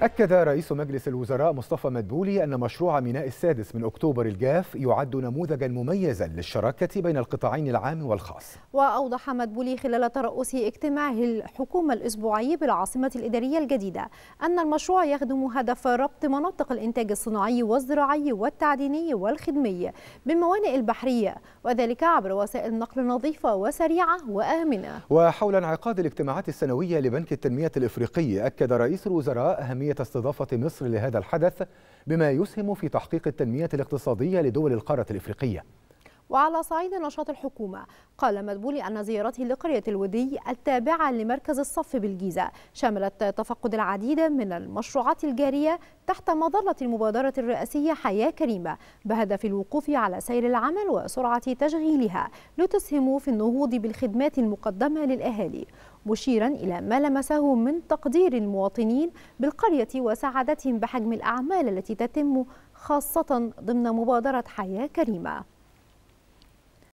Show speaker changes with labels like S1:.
S1: أكد رئيس مجلس الوزراء مصطفى مدبولي أن مشروع ميناء السادس من أكتوبر الجاف يعد نموذجا مميزا للشراكة بين القطاعين العام والخاص
S2: وأوضح مدبولي خلال ترأس اجتماع الحكومة الأسبوعي بالعاصمة الإدارية الجديدة أن المشروع يخدم هدف ربط مناطق الإنتاج الصناعي والزراعي والتعديني والخدمي بالموانئ البحرية وذلك عبر وسائل نقل نظيفة وسريعة وآمنة
S1: وحول انعقاد الاجتماعات السنوية لبنك التنمية الإفريقي أكد رئيس الوزراء أهمية أهمية استضافة مصر لهذا الحدث بما يسهم في تحقيق التنمية الاقتصادية لدول القارة الإفريقية
S2: وعلى صعيد نشاط الحكومة قال مدبولي أن زيارته لقرية الودي التابعة لمركز الصف بالجيزة شملت تفقد العديد من المشروعات الجارية تحت مظلة المبادرة الرئاسية حياة كريمة بهدف الوقوف على سير العمل وسرعة تشغيلها لتسهم في النهوض بالخدمات المقدمة للأهالي مشيرا إلى ما لمسه من تقدير المواطنين بالقرية وسعادتهم بحجم الأعمال التي تتم خاصة ضمن مبادرة حياة كريمة